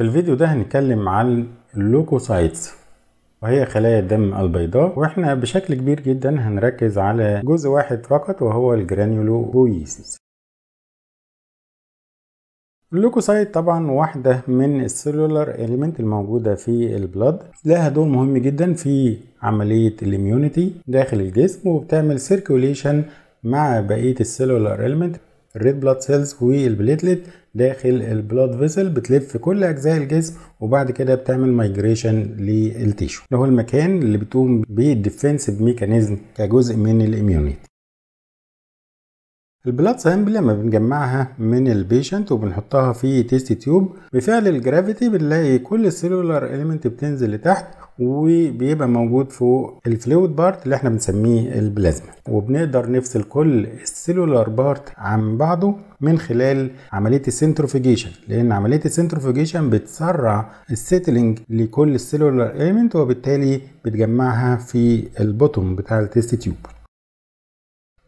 في الفيديو ده هنتكلم عن اللوكوسايتس وهي خلايا الدم البيضاء واحنا بشكل كبير جدا هنركز على جزء واحد فقط وهو الجرانيولوبويسيس اللوكوسايت طبعا واحدة من السيلولر اليمنت الموجودة في البلد لها دور مهم جدا في عملية الاميونيتي داخل الجسم وبتعمل سيركوليشن مع بقية السلولار اليمنت الريد بلاد سيلز والبليتلت داخل البلود فيزل بتلف كل اجزاء الجسم وبعد كده بتعمل مايجريشن للتيشو ده هو المكان اللي بتقوم بيه الديفنسيف ميكانيزم كجزء من الاميونيتي البلاد سامبل لما بنجمعها من البيشنت وبنحطها في تيست تيوب بفعل الجرافيتي بنلاقي كل السيلولار اليمنت بتنزل لتحت وبيبقى موجود فوق الفلويد بارت اللي احنا بنسميه البلازما وبنقدر نفصل كل السيلولار بارت عن بعضه من خلال عمليه السنترفيجيشن لان عمليه السنترفيجيشن بتسرع السيتلنج لكل السيلولار اليمنت وبالتالي بتجمعها في البوتوم بتاع التيست تيوب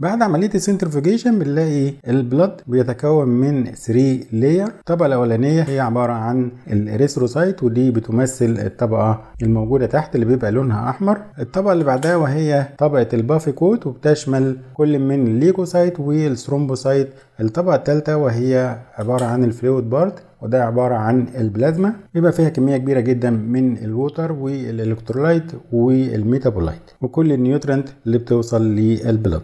بعد عملية السنترفيجيشن بنلاقي البلد بيتكون من 3 لاير الطبقة الأولانية هي عبارة عن الإريثروسايت ودي بتمثل الطبقة الموجودة تحت اللي بيبقى لونها أحمر الطبقة اللي بعدها وهي طبقة البافي كوت وبتشمل كل من الليكوسايت والثرومبوسايت الطبقة الثالثة وهي عبارة عن الفلويد بارت وده عبارة عن البلازما بيبقى فيها كمية كبيرة جدا من الووتر والإلكترولايت والميتابولايت وكل النيوترنت اللي بتوصل للبلد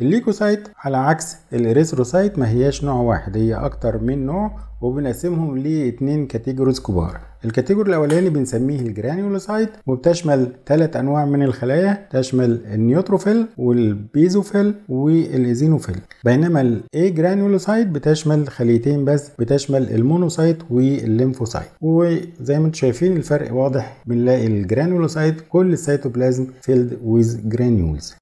الليكوسايت على عكس الاريثروسايت ما هياش نوع واحد هي اكتر من نوع وبنقسمهم لاتنين كاتيجوريز كبار الكاتيجوري الاولاني بنسميه الجرانيولوسايت وبتشمل ثلاث انواع من الخلايا تشمل النيوتروفيل والبيزوفيل والايزينوفيل بينما الاي جرانيولوسايت بتشمل خليتين بس بتشمل المونوسايت والليمفوسايت وزي ما انتم شايفين الفرق واضح بنلاقي الجرانيولوسايت كل السيتوبلازم فيلد ويز جرانيولز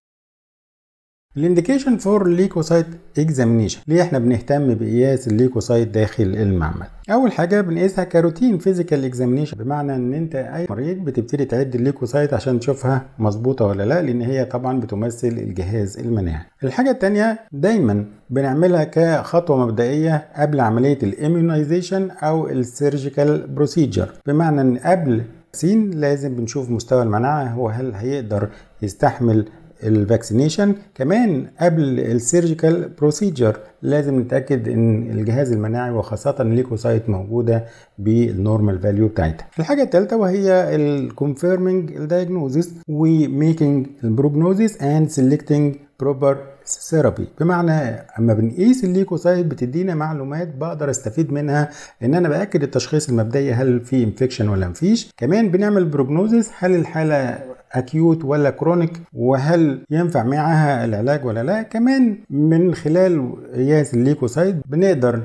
الانديكيشن فور الليكوسايت اكزامينيشن ليه احنا بنهتم بقياس الليكوسايت داخل المعمل اول حاجه بنقيسها كروتين فيزيكال اكزامينيشن بمعنى ان انت اي مريض بتبتدي تعد الليكوسايت عشان تشوفها مظبوطه ولا لا لان هي طبعا بتمثل الجهاز المناعي الحاجه الثانيه دايما بنعملها كخطوه مبدئيه قبل عمليه الاميونايزيشن او السيرجيكال بروسيجر بمعنى ان قبل سين لازم بنشوف مستوى المناعه وهل هيقدر يستحمل الفاكسينيشن كمان قبل السيرجيكال بروسيجر لازم نتاكد ان الجهاز المناعي وخاصه الليكوسايت موجوده بالنورمال فاليو بتاعتها الحاجه الثالثه وهي الكونفيرمنج الدايجنوزيس وميكينج البروجنوزيس اند سيلكتنج بروبر ثيرابي بمعنى اما بنقيس الليكوسايت بتدينا معلومات بقدر استفيد منها ان انا باكد التشخيص المبدئي هل في انفكشن ولا مفيش كمان بنعمل بروجنوزيس هل الحاله اكيوت ولا كرونيك وهل ينفع معها العلاج ولا لا كمان من خلال قياس الليكوسايد بنقدر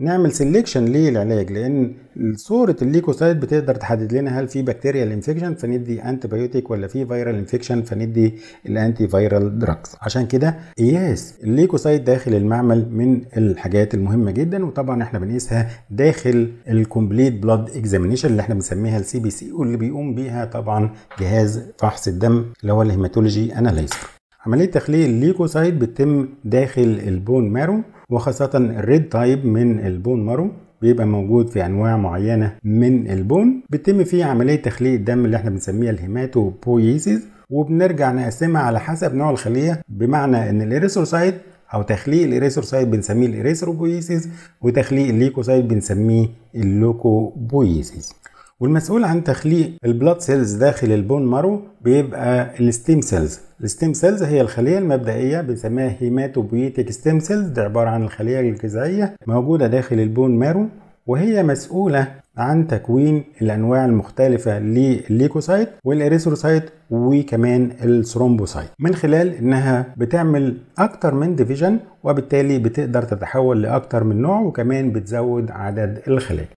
نعمل سيلكشن للعلاج لان صوره الليكوسايد بتقدر تحدد لنا هل في بكتيريا انفكشن فندي انتي بايوتيك ولا في فيرال انفكشن فندي الانتي فيرال دراجز عشان كده قياس الليكوسايد داخل المعمل من الحاجات المهمه جدا وطبعا احنا بنقيسها داخل الكومبليت بلاد اكزامينشن اللي احنا بنسميها السي بي سي واللي بيقوم بيها طبعا جهاز فحص فحص الدم اللي هو الهيماتولوجي اناليزر عملية تخلية الليكوسايد بتتم داخل البون مارو وخاصة الريد تايب من البون مارو بيبقى موجود في انواع معينه من البون بتتم فيه عمليه تخلية الدم اللي احنا بنسميها الهيماتوبويسيس وبنرجع نقسمها على حسب نوع الخليه بمعنى ان الاريثروسايت او تخليق الاريثروسايت بنسميه الاريثروبويسيس وتخليق الليكوسايت بنسميه اللوكوبويسيس والمسؤول عن تخليق البلاد سيلز داخل البون مارو بيبقى الستيم سيلز الستيم سيلز هي الخليه المبدئيه بنسميها هيماتوبويتيك ستيم سيلز دي عباره عن الخليه الجذعيه موجوده داخل البون مارو وهي مسؤولة عن تكوين الأنواع المختلفة للليكوسايت والإريثروسايت وكمان الثرومبوسايت من خلال إنها بتعمل أكتر من ديفيجن وبالتالي بتقدر تتحول لأكتر من نوع وكمان بتزود عدد الخلايا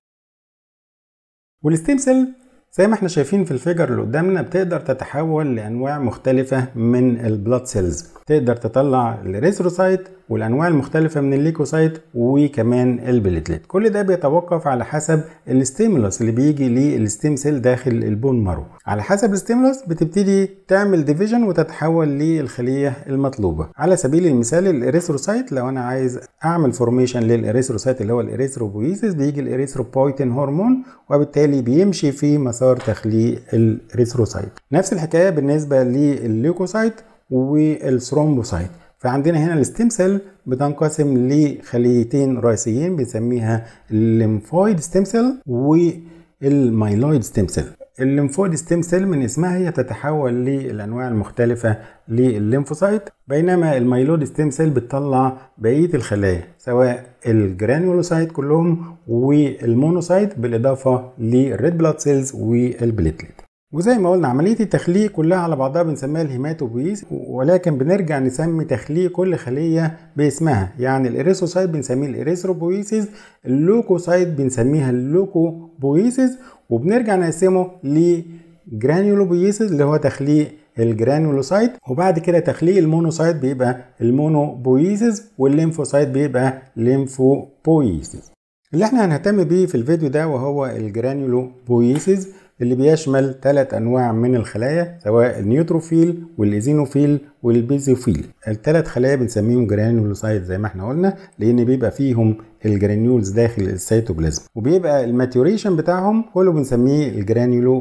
والستيم سيل زي ما احنا شايفين في الفيجر اللي قدامنا بتقدر تتحول لانواع مختلفه من البلاد سيلز تقدر تطلع الريثروسايت والانواع المختلفه من الليكوسايت وكمان البليتليت كل ده بيتوقف على حسب الاستيمولس اللي بيجي للستيم سيل داخل البون مارو على حسب الاستيمولس بتبتدي تعمل ديفيجن وتتحول للخليه المطلوبه على سبيل المثال الاريثروسايت لو انا عايز اعمل فورميشن للاريثروسايت اللي هو الاريثروبويسيس بيجي الاريثروبويتين هرمون وبالتالي بيمشي في مسار تخليق الاريثروسايت نفس الحكايه بالنسبه للليكوسايت والثرومبوسايت فعندنا هنا الستيم سيل بتنقسم لخليتين رئيسيين بنسميها الليمفويد ستيم سيل والمايلويد ستيم سيل الليمفويد ستيم سيل من اسمها هي تتحول للانواع المختلفه للليمفوسايت بينما المايلويد ستيم سيل بتطلع بقيه الخلايا سواء الجرانيولوسايت كلهم والمونوسايت بالاضافه للريد بلاد سيلز والبليتليت وزي ما قلنا عملية التخلية كلها على بعضها بنسميها الهيماتوبويس ولكن بنرجع نسمي تخلية كل خلية باسمها يعني الإريثروسايت بنسميه الإريسروبويسيز اللوكوسايت بنسميها اللوكوبويسيز وبنرجع نقسمه لجرانيولوبويسيز اللي هو تخليق الجرانولوسايت وبعد كده تخليق المونوسايت بيبقى المونوبويسيز والليمفوسايت بيبقى ليمفوبويسيز اللي احنا هنهتم بيه في الفيديو ده وهو الجرانيولوبويسيس اللي بيشمل ثلاث أنواع من الخلايا سواء النيوتروفيل والإيزينوفيل والبيزوفيل الثلاث خلايا بنسميهم جرانيولوسايت زي ما احنا قلنا لان بيبقى فيهم الجرانيولز داخل السيتوبلازم وبيبقى الماتيوريشن بتاعهم كله بنسميه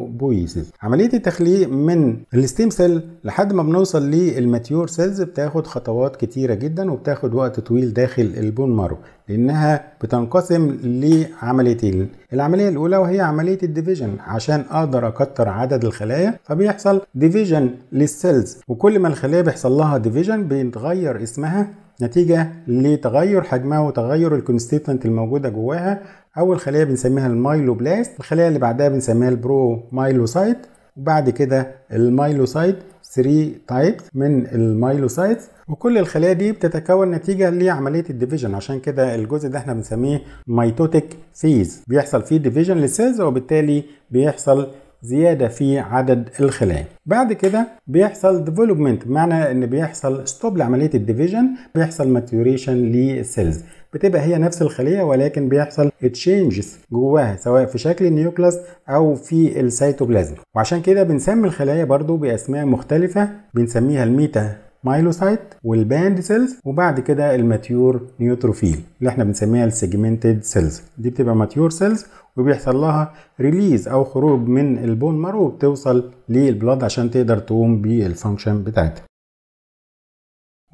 بويسز عمليه التخليق من الستيم سيل لحد ما بنوصل للماتيور سيلز بتاخد خطوات كتيره جدا وبتاخد وقت طويل داخل البون مارو لانها بتنقسم لعمليتين العمليه الاولى وهي عمليه الديفيجن عشان اقدر اكتر عدد الخلايا فبيحصل ديفيجن للسيلز وكل ما الخلايا بيحصل لها ديفيجن بيتغير اسمها نتيجة لتغير حجمها وتغير الكونستيتنت الموجودة جواها أول خلية بنسميها المايلوبلاست الخلية اللي بعدها بنسميها البرو مايلوسايت وبعد كده المايلوسايت 3 تايبس من المايلوسايت وكل الخلايا دي بتتكون نتيجة لعملية الديفيجن عشان كده الجزء ده احنا بنسميه ميتوتيك فيز بيحصل فيه ديفيجن للسيلز وبالتالي بيحصل زيادة في عدد الخلايا بعد كده بيحصل ديفلوبمنت معنى ان بيحصل ستوب لعملية الديفيجن بيحصل ماتيوريشن للسيلز بتبقى هي نفس الخلية ولكن بيحصل تشينجز جواها سواء في شكل النيوكلاس او في السيتوبلازم وعشان كده بنسمي الخلايا برضو باسماء مختلفة بنسميها الميتا مايلوسايت والباند سيلز وبعد كده الماتيور نيوتروفيل اللي احنا بنسميها السيجمنتد سيلز دي بتبقى ماتيور سيلز وبيحصل لها ريليز او خروج من البون مارو وبتوصل للبلاد عشان تقدر تقوم بالفانكشن بتاعتها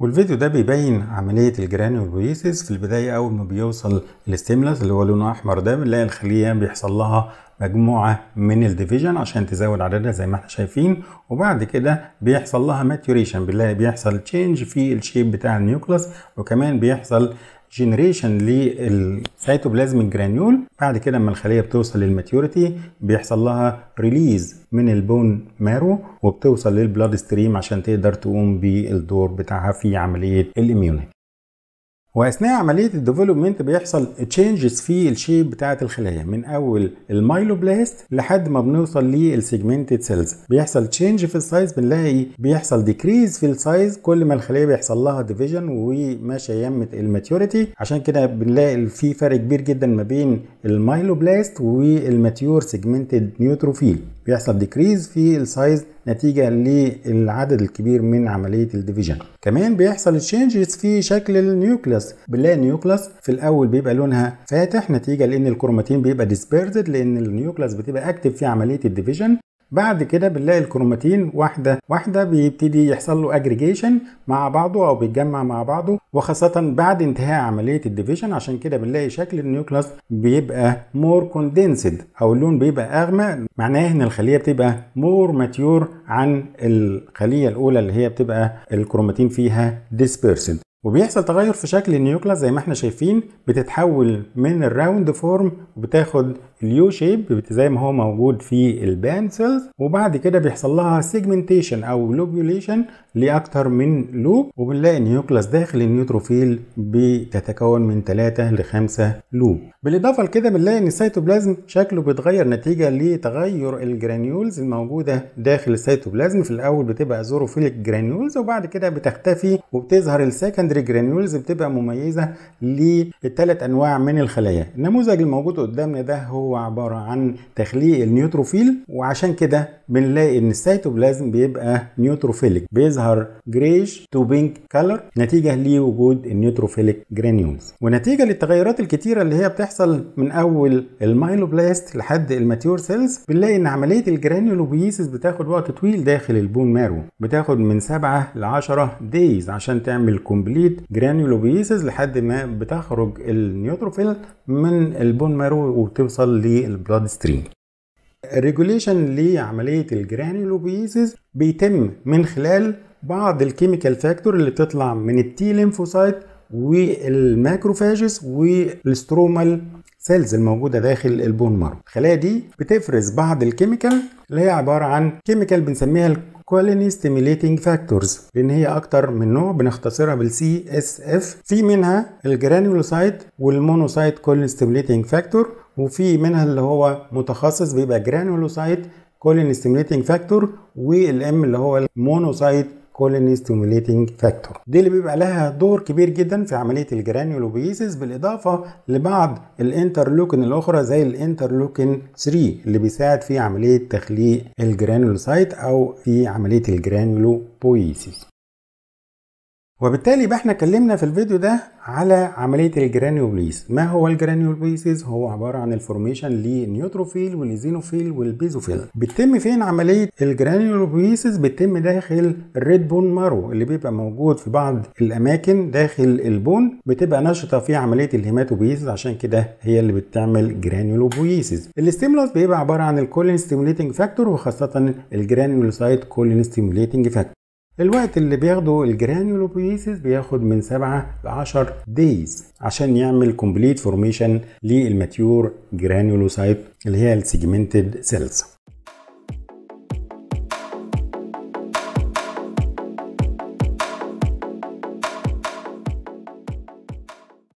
والفيديو ده بيبين عملية الجرانيولوبيسيس في البداية أول ما بيوصل الاستيمولس اللي هو لونه أحمر ده بنلاقي الخلية بيحصل لها مجموعة من الديفيجن عشان تزود عددها زي ما احنا شايفين وبعد كده بيحصل لها ماتوريشن بنلاقي بيحصل تشينج في الشيب بتاع النيوكلس وكمان بيحصل جنريشن للسيتوبلازم الجرانيول بعد كده اما الخليه بتوصل للماتيوريتي بيحصل لها ريليز من البون مارو وبتوصل للبلاد ستريم عشان تقدر تقوم بالدور بتاعها في عمليه الاميونيتي واثناء عمليه الديفلوبمنت بيحصل تشينجز في الشيب بتاعه الخلايا من اول المايلوبلاست لحد ما بنوصل للسيجمنتد سيلز بيحصل تشينج في السايز بنلاقي بيحصل ديكريز في السايز كل ما الخليه بيحصل لها ديفيجن وماشيه يمه الماتيوريتي عشان كده بنلاقي في فرق كبير جدا ما بين المايلوبلاست والماتيور سيجمنتد نيوتروفيل بيحصل ديكريز في السايز نتيجة للعدد الكبير من عملية الديفيجن كمان بيحصل تشينجز في شكل النيوكليوس بنلاقي النيوكليوس في الأول بيبقى لونها فاتح نتيجة لأن الكروماتين بيبقى ديسبيرزد لأن النيوكليوس بتبقى أكتف في عملية الديفيجن بعد كده بنلاقي الكروماتين واحدة واحدة بيبتدي يحصل له اجريجيشن مع بعضه او بيتجمع مع بعضه وخاصة بعد انتهاء عملية الديفيجن عشان كده بنلاقي شكل النيوكلاس بيبقى مور كوندنسد او اللون بيبقى اغمق معناه ان الخلية بتبقى مور ماتيور عن الخلية الاولى اللي هي بتبقى الكروماتين فيها ديسبيرسد وبيحصل تغير في شكل النيوكلاس زي ما احنا شايفين بتتحول من الراوند فورم وبتاخد اليو شيب زي ما هو موجود في البان سيلز وبعد كده بيحصل لها سيجمنتيشن او لوبيوليشن لاكتر من لوب وبنلاقي النيوكلاس داخل النيوتروفيل بتتكون من 3 ل 5 لوب بالاضافه لكده بنلاقي ان السيتوبلازم شكله بيتغير نتيجه لتغير الجرانيولز الموجوده داخل السيتوبلازم في الاول بتبقى زوروفيليك جرانيولز وبعد كده بتختفي وبتظهر السكندري جرانيولز بتبقى مميزه للثلاث انواع من الخلايا النموذج الموجود قدامنا ده هو هو عبارة عن تخليق النيوتروفيل وعشان كده بنلاقي ان السيتوبلازم بيبقى نيوتروفيلك بيظهر جريش تو بينك كالر نتيجة لوجود النيوتروفيلك جرانيولز ونتيجة للتغيرات الكتيرة اللي هي بتحصل من اول المايلوبلاست لحد الماتيور سيلز بنلاقي ان عملية الجرانيولوبيسيس بتاخد وقت طويل داخل البون مارو بتاخد من 7 ل 10 دايز عشان تعمل كومبليت جرانيولوبيسيس لحد ما بتخرج النيوتروفيل من البون مارو وتوصل للبلاد ستريم الريجوليشن لعمليه الجرانيولوبيزيز بيتم من خلال بعض الكيميكال فاكتور اللي بتطلع من التي ليمفوسايت والماكروفاجس والسترومال سيلز الموجودة داخل البون مارو الخلايا دي بتفرز بعض الكيميكال اللي هي عبارة عن كيميكال بنسميها الكولوني ستيميليتنج فاكتورز لان هي اكتر من نوع بنختصرها بالسي اس اف في منها الجرانيولوسايت والمونوسايت كولوني ستيميليتنج فاكتور وفي منها اللي هو متخصص بيبقى جرانيولوسايت كولين ستيميليتنج فاكتور والام اللي هو المونوسايت كوليني ستيموليتنج فاكتور دي اللي بيبقى لها دور كبير جدا في عمليه الجرانيولوبيسيس بالاضافه لبعض الانترلوكن الاخرى زي الانترلوكن 3 اللي بيساعد في عمليه تخليق الجرانيولوسايت او في عمليه الجرانيولوبويسيس وبالتالي يبقى احنا اتكلمنا في الفيديو ده على عمليه الجرانيوليس ما هو الجرانيوليسيس هو عباره عن الفورميشن للنيوتروفيل والليزينوفيل والبيزوفيل بتتم فين عمليه الجرانيوليسيس بتتم داخل الريد بون مارو اللي بيبقى موجود في بعض الاماكن داخل البون بتبقى نشطه في عمليه الهيماتوبيز عشان كده هي اللي بتعمل جرانيولوبيسيس الاستيمولس بيبقى عباره عن الكولين ستيموليتنج فاكتور وخاصه الجرانيولوسايت كولين ستيموليتنج فاكتور الوقت اللي بياخده الجرانيولوبيسيس بياخد من 7 ل 10 دايز عشان يعمل كومبليت فورميشن للماتيور جرانيولوسايت اللي هي السيجمنتد سيلز